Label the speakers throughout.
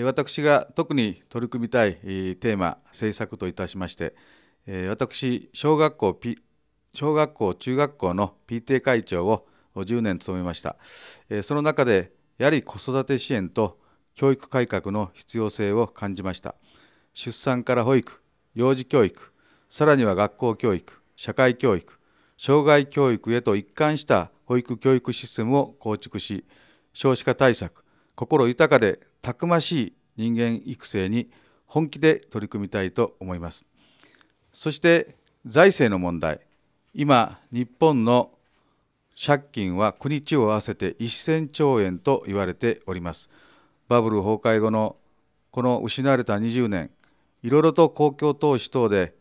Speaker 1: 私が特に取り組みたいテーマ政策といたしまして私小学校、P、小学校中学校の PTA 会長を10年務めましたその中でやはり子育て支援と教育改革の必要性を感じました出産から保育幼児教育さらには学校教育社会教育障害教育へと一貫した保育教育システムを構築し少子化対策心豊かでたくましい人間育成に本気で取り組みたいと思います。そして財政の問題、今、日本の借金は国地を合わせて1000兆円と言われております。バブル崩壊後のこの失われた20年、いろいろと公共投資等で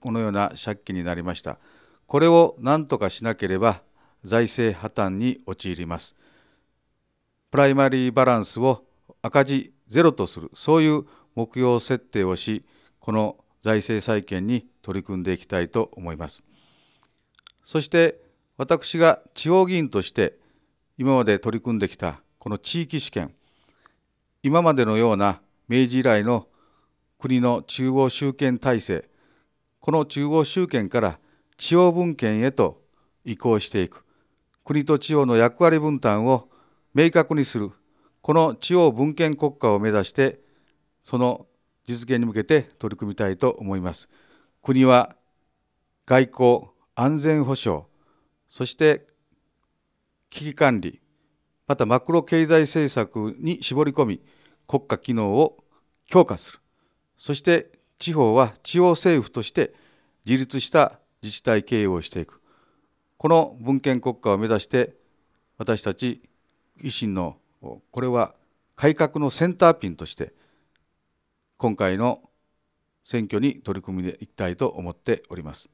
Speaker 1: このような借金になりました。これを何とかしなければ財政破綻に陥ります。プライマリーバランスを赤字ゼロとするそういう目標設定をしこの財政再建に取り組んでいきたいと思いますそして私が地方議員として今まで取り組んできたこの地域主権今までのような明治以来の国の中央集権体制この中央集権から地方分権へと移行していく国と地方の役割分担を明確にするこの地方文献国家を目指してその実現に向けて取り組みたいと思います国は外交安全保障そして危機管理またマクロ経済政策に絞り込み国家機能を強化するそして地方は地方政府として自立した自治体経営をしていくこの文献国家を目指して私たち維新のこれは改革のセンターピンとして今回の選挙に取り組んでいきたいと思っております。